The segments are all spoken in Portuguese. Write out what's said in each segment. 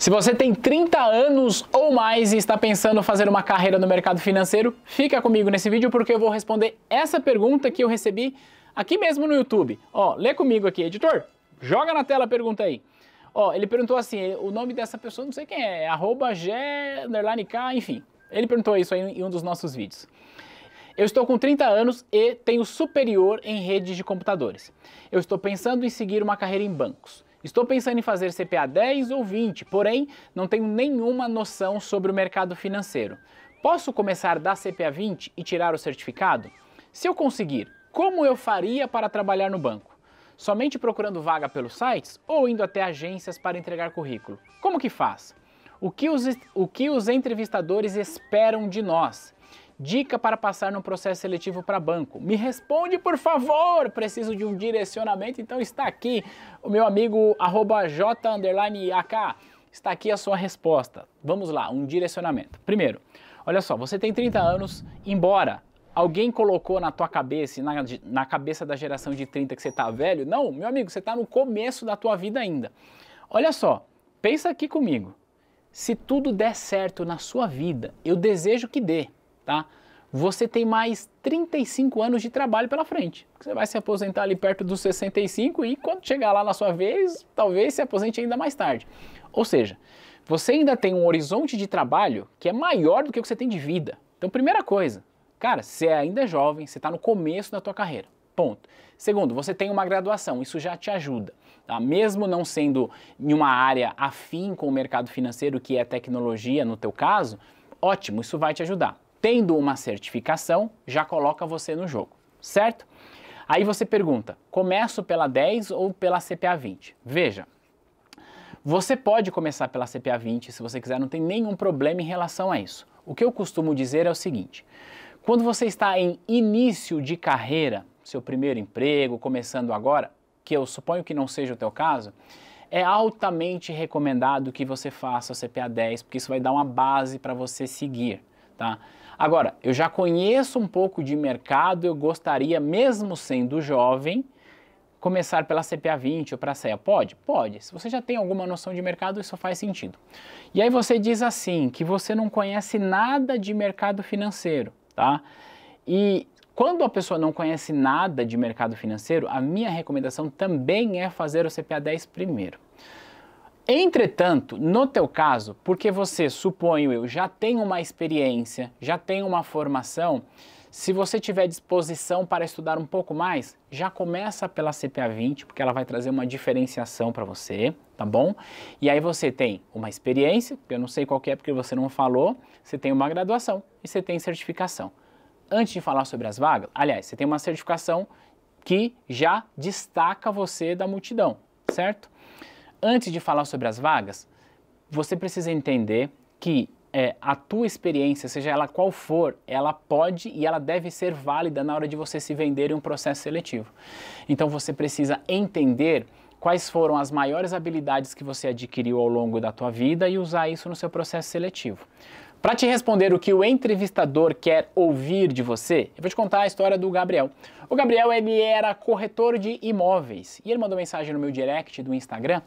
Se você tem 30 anos ou mais e está pensando fazer uma carreira no mercado financeiro, fica comigo nesse vídeo porque eu vou responder essa pergunta que eu recebi aqui mesmo no YouTube. Ó, lê comigo aqui, editor. Joga na tela a pergunta aí. Ó, ele perguntou assim, o nome dessa pessoa não sei quem é, arroba G, K, enfim. Ele perguntou isso aí em um dos nossos vídeos. Eu estou com 30 anos e tenho superior em redes de computadores. Eu estou pensando em seguir uma carreira em bancos. Estou pensando em fazer CPA 10 ou 20, porém não tenho nenhuma noção sobre o mercado financeiro. Posso começar da CPA 20 e tirar o certificado? Se eu conseguir, como eu faria para trabalhar no banco? Somente procurando vaga pelos sites ou indo até agências para entregar currículo? Como que faz? O que os, o que os entrevistadores esperam de nós? Dica para passar no processo seletivo para banco. Me responde, por favor! Preciso de um direcionamento, então está aqui o meu amigo arroba J _AK. Está aqui a sua resposta. Vamos lá, um direcionamento. Primeiro, olha só, você tem 30 anos, embora alguém colocou na tua cabeça, na, na cabeça da geração de 30 que você está velho, não, meu amigo, você está no começo da tua vida ainda. Olha só, pensa aqui comigo. Se tudo der certo na sua vida, eu desejo que dê tá? Você tem mais 35 anos de trabalho pela frente. Você vai se aposentar ali perto dos 65 e quando chegar lá na sua vez, talvez se aposente ainda mais tarde. Ou seja, você ainda tem um horizonte de trabalho que é maior do que o que você tem de vida. Então, primeira coisa, cara, você ainda é jovem, você está no começo da tua carreira. Ponto. Segundo, você tem uma graduação, isso já te ajuda. Tá? Mesmo não sendo em uma área afim com o mercado financeiro, que é tecnologia no teu caso, ótimo, isso vai te ajudar tendo uma certificação, já coloca você no jogo, certo? Aí você pergunta: começo pela 10 ou pela CPA 20? Veja, você pode começar pela CPA 20 se você quiser, não tem nenhum problema em relação a isso. O que eu costumo dizer é o seguinte: quando você está em início de carreira, seu primeiro emprego, começando agora, que eu suponho que não seja o teu caso, é altamente recomendado que você faça a CPA 10, porque isso vai dar uma base para você seguir tá? Agora, eu já conheço um pouco de mercado, eu gostaria, mesmo sendo jovem, começar pela CPA 20 ou para a CEA. Pode? Pode. Se você já tem alguma noção de mercado, isso faz sentido. E aí você diz assim, que você não conhece nada de mercado financeiro, tá? E quando a pessoa não conhece nada de mercado financeiro, a minha recomendação também é fazer o CPA 10 primeiro. Entretanto, no teu caso, porque você, suponho eu, já tem uma experiência, já tem uma formação, se você tiver disposição para estudar um pouco mais, já começa pela CPA 20, porque ela vai trazer uma diferenciação para você, tá bom? E aí você tem uma experiência, eu não sei qual é porque você não falou, você tem uma graduação e você tem certificação. Antes de falar sobre as vagas, aliás, você tem uma certificação que já destaca você da multidão, certo? antes de falar sobre as vagas, você precisa entender que é, a tua experiência, seja ela qual for, ela pode e ela deve ser válida na hora de você se vender em um processo seletivo. Então você precisa entender quais foram as maiores habilidades que você adquiriu ao longo da tua vida e usar isso no seu processo seletivo. Para te responder o que o entrevistador quer ouvir de você, eu vou te contar a história do Gabriel. O Gabriel ele era corretor de imóveis e ele mandou mensagem no meu direct do Instagram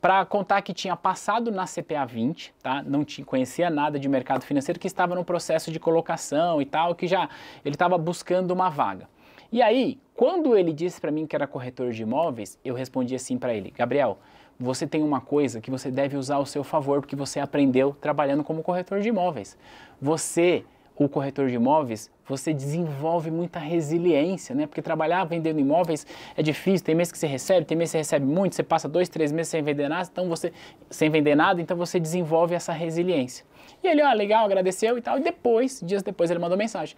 para contar que tinha passado na CPA 20, tá? Não tinha, conhecia nada de mercado financeiro, que estava no processo de colocação e tal, que já ele estava buscando uma vaga. E aí, quando ele disse para mim que era corretor de imóveis, eu respondi assim para ele: Gabriel, você tem uma coisa que você deve usar ao seu favor, porque você aprendeu trabalhando como corretor de imóveis. Você, o corretor de imóveis, você desenvolve muita resiliência, né? Porque trabalhar vendendo imóveis é difícil, tem mês que você recebe, tem mês que você recebe muito, você passa dois, três meses sem vender nada, então você, sem vender nada, então você desenvolve essa resiliência. E ele, ó, ah, legal, agradeceu e tal, e depois, dias depois, ele mandou mensagem,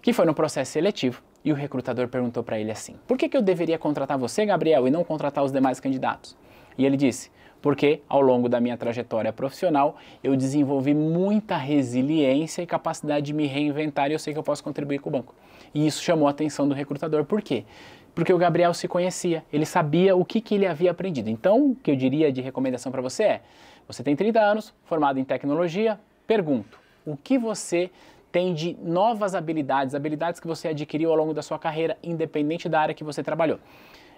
que foi no processo seletivo. E o recrutador perguntou para ele assim: por que, que eu deveria contratar você, Gabriel, e não contratar os demais candidatos? E ele disse: porque ao longo da minha trajetória profissional eu desenvolvi muita resiliência e capacidade de me reinventar e eu sei que eu posso contribuir com o banco. E isso chamou a atenção do recrutador. Por quê? Porque o Gabriel se conhecia, ele sabia o que, que ele havia aprendido. Então, o que eu diria de recomendação para você é: você tem 30 anos, formado em tecnologia, pergunto, o que você tem de novas habilidades, habilidades que você adquiriu ao longo da sua carreira, independente da área que você trabalhou?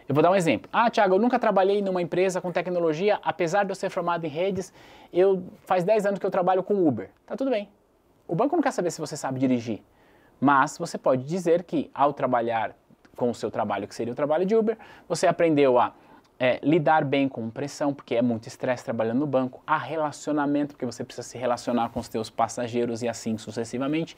Eu vou dar um exemplo. Ah, Thiago, eu nunca trabalhei numa empresa com tecnologia, apesar de eu ser formado em redes, eu faz 10 anos que eu trabalho com Uber. Tá tudo bem. O banco não quer saber se você sabe dirigir, mas você pode dizer que ao trabalhar com o seu trabalho, que seria o trabalho de Uber, você aprendeu a é, lidar bem com pressão, porque é muito estresse trabalhando no banco, a relacionamento, porque você precisa se relacionar com os seus passageiros e assim sucessivamente.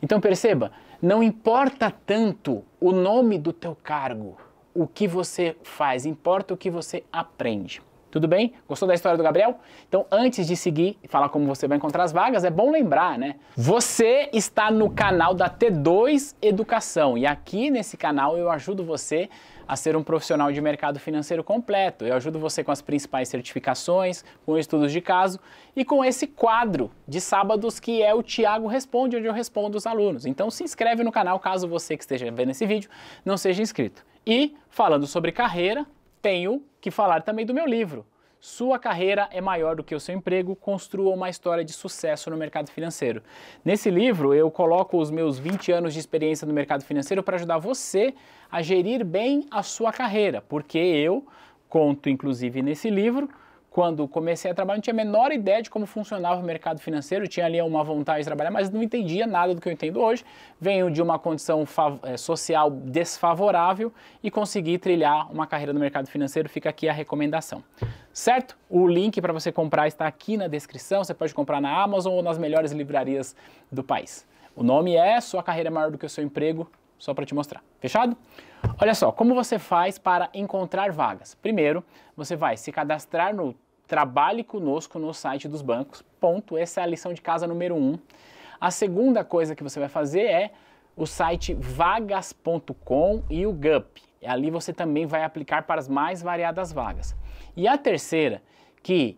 Então perceba, não importa tanto o nome do teu cargo, o que você faz, importa o que você aprende. Tudo bem? Gostou da história do Gabriel? Então, antes de seguir e falar como você vai encontrar as vagas, é bom lembrar, né? Você está no canal da T2 Educação e aqui nesse canal eu ajudo você a ser um profissional de mercado financeiro completo. Eu ajudo você com as principais certificações, com estudos de caso e com esse quadro de sábados que é o Tiago Responde, onde eu respondo os alunos. Então, se inscreve no canal caso você que esteja vendo esse vídeo não seja inscrito. E, falando sobre carreira, tenho que falar também do meu livro. Sua carreira é maior do que o seu emprego, construa uma história de sucesso no mercado financeiro. Nesse livro, eu coloco os meus 20 anos de experiência no mercado financeiro para ajudar você a gerir bem a sua carreira, porque eu conto, inclusive, nesse livro, quando comecei a trabalhar, não tinha a menor ideia de como funcionava o mercado financeiro, tinha ali uma vontade de trabalhar, mas não entendia nada do que eu entendo hoje. Venho de uma condição eh, social desfavorável e consegui trilhar uma carreira no mercado financeiro, fica aqui a recomendação. Certo? O link para você comprar está aqui na descrição, você pode comprar na Amazon ou nas melhores livrarias do país. O nome é Sua Carreira é Maior do que o Seu Emprego, só para te mostrar. Fechado? Olha só, como você faz para encontrar vagas? Primeiro, você vai se cadastrar no Trabalhe conosco no site dos bancos. Ponto. Essa é a lição de casa número um. A segunda coisa que você vai fazer é o site vagas.com e o GUP. Ali você também vai aplicar para as mais variadas vagas. E a terceira, que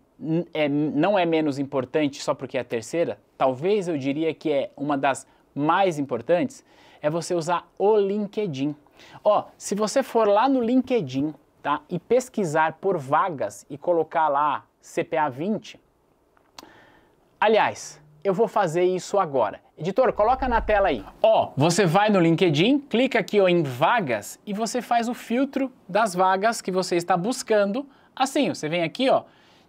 é, não é menos importante só porque é a terceira, talvez eu diria que é uma das mais importantes, é você usar o LinkedIn. Ó, se você for lá no LinkedIn tá? e pesquisar por vagas e colocar lá CPA 20. Aliás, eu vou fazer isso agora. Editor, coloca na tela aí. Ó, oh, você vai no LinkedIn, clica aqui em vagas e você faz o filtro das vagas que você está buscando. Assim, você vem aqui, ó,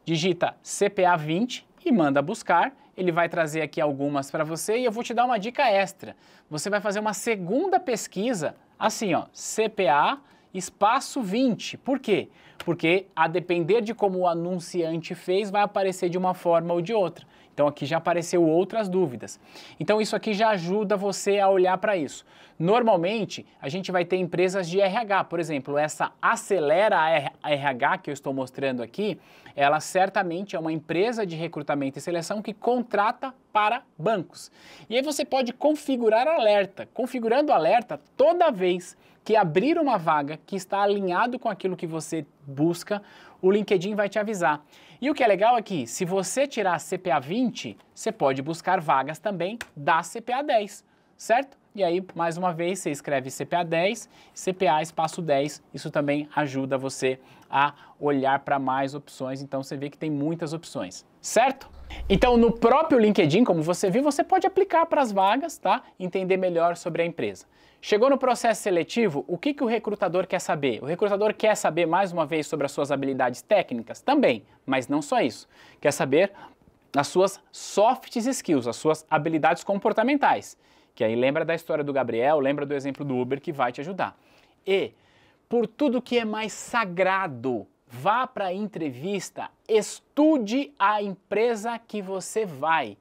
digita CPA 20 e manda buscar. Ele vai trazer aqui algumas para você e eu vou te dar uma dica extra. Você vai fazer uma segunda pesquisa, assim, ó, CPA espaço 20. Por quê? Porque a depender de como o anunciante fez, vai aparecer de uma forma ou de outra. Então aqui já apareceu outras dúvidas. Então isso aqui já ajuda você a olhar para isso. Normalmente a gente vai ter empresas de RH, por exemplo, essa Acelera RH que eu estou mostrando aqui, ela certamente é uma empresa de recrutamento e seleção que contrata para bancos. E aí você pode configurar alerta. Configurando alerta, toda vez que abrir uma vaga que está alinhado com aquilo que você busca, o LinkedIn vai te avisar. E o que é legal é que, se você tirar a CPA 20, você pode buscar vagas também da CPA 10, certo? E aí, mais uma vez, você escreve CPA 10, CPA espaço 10. Isso também ajuda você a olhar para mais opções. Então, você vê que tem muitas opções, certo? Então, no próprio LinkedIn, como você viu, você pode aplicar para as vagas, tá? Entender melhor sobre a empresa. Chegou no processo seletivo, o que, que o recrutador quer saber? O recrutador quer saber mais uma vez sobre as suas habilidades técnicas? Também, mas não só isso. Quer saber as suas soft skills, as suas habilidades comportamentais. Que aí lembra da história do Gabriel, lembra do exemplo do Uber que vai te ajudar. E por tudo que é mais sagrado vá para a entrevista, estude a empresa que você vai.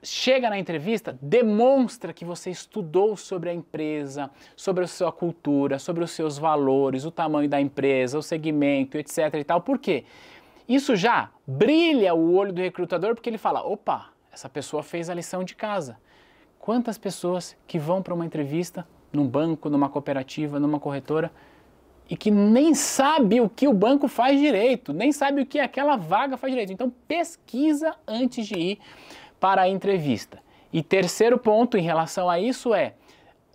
Chega na entrevista, demonstra que você estudou sobre a empresa, sobre a sua cultura, sobre os seus valores, o tamanho da empresa, o segmento, etc e tal. Por quê? Isso já brilha o olho do recrutador porque ele fala: "Opa, essa pessoa fez a lição de casa". Quantas pessoas que vão para uma entrevista num banco, numa cooperativa, numa corretora, e que nem sabe o que o banco faz direito, nem sabe o que aquela vaga faz direito. Então, pesquisa antes de ir para a entrevista. E terceiro ponto em relação a isso é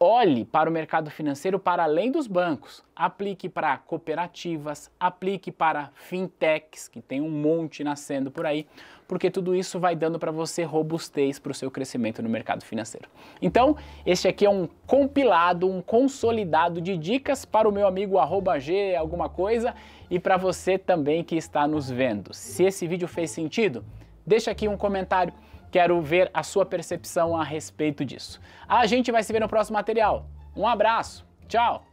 Olhe para o mercado financeiro para além dos bancos. Aplique para cooperativas, aplique para fintechs, que tem um monte nascendo por aí, porque tudo isso vai dando para você robustez para o seu crescimento no mercado financeiro. Então, este aqui é um compilado, um consolidado de dicas para o meu amigo G alguma coisa e para você também que está nos vendo. Se esse vídeo fez sentido, deixa aqui um comentário Quero ver a sua percepção a respeito disso. A gente vai se ver no próximo material. Um abraço, tchau!